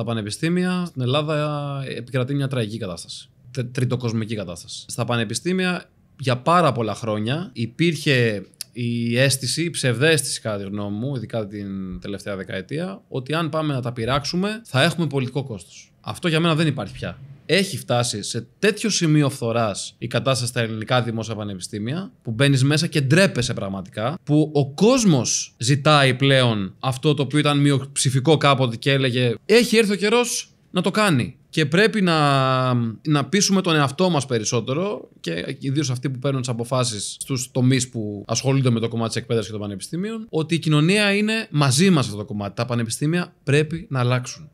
στα πανεπιστήμια στην Ελλάδα ε, επικρατεί μια τραγική κατάσταση. Τριτοκοσμική κατάσταση. Στα πανεπιστήμια για πάρα πολλά χρόνια υπήρχε η αίσθηση, η ψευδέστηση κατά τη γνώμη μου, ειδικά την τελευταία δεκαετία, ότι αν πάμε να τα πειράξουμε θα έχουμε πολιτικό κόστος. Αυτό για μένα δεν υπάρχει πια έχει φτάσει σε τέτοιο σημείο φθοράς η κατάσταση στα ελληνικά δημόσια πανεπιστήμια, που μπαίνεις μέσα και ντρέπεσαι πραγματικά, που ο κόσμος ζητάει πλέον αυτό το οποίο ήταν μειοψηφικό κάποτε και έλεγε Έχει έρθει ο καιρός να το κάνει. Και πρέπει να, να πείσουμε τον εαυτό μας περισσότερο και ιδίως αυτοί που παίρνουν τις αποφάσεις στους τομείς που ασχολούνται με το κομμάτι της εκπαίδευσης και των πανεπιστήμιων, ότι η κοινωνία είναι μαζί μας αυτό το κομμάτι. Τα πανεπιστήμια πρέπει να αλλάξουν.